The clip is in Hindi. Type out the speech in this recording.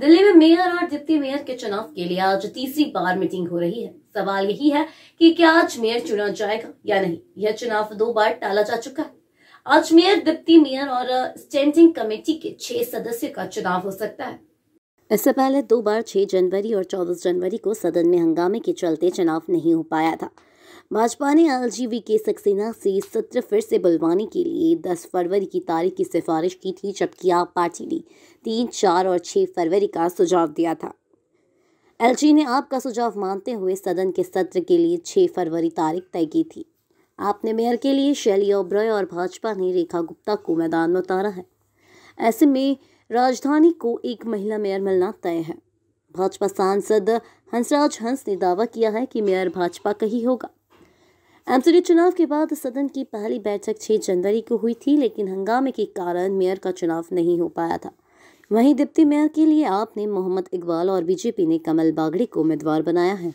दिल्ली में मेयर और डिप्टी मेयर के चुनाव के लिए आज तीसरी बार मीटिंग हो रही है सवाल यही है कि क्या आज मेयर चुना जाएगा या नहीं यह चुनाव दो बार टाला जा चुका है आज मेयर डिप्टी मेयर और स्टैंडिंग कमेटी के छह सदस्य का चुनाव हो सकता है इससे पहले दो बार 6 जनवरी और 24 जनवरी को सदन में हंगामे के चलते चुनाव नहीं हो पाया था भाजपा ने एल के सक्सेना से सत्र फिर से बुलवाने के लिए 10 फरवरी की तारीख की सिफारिश की थी जबकि आप पार्टी ने तीन चार और छः फरवरी का सुझाव दिया था एल ने आपका सुझाव मानते हुए सदन के सत्र के लिए छः फरवरी तारीख तय की थी आपने मेयर के लिए शैली ओब्रॉय और भाजपा ने रेखा गुप्ता को मैदान में उतारा है ऐसे में राजधानी को एक महिला मेयर मिलना तय है भाजपा सांसद हंसराज हंस ने दावा किया है कि मेयर भाजपा का ही होगा एमसीडी चुनाव के बाद सदन की पहली बैठक 6 जनवरी को हुई थी लेकिन हंगामे के कारण मेयर का चुनाव नहीं हो पाया था वहीं डिप्टी मेयर के लिए आपने मोहम्मद इकबाल और बीजेपी ने कमल बागड़ी को उम्मीदवार बनाया है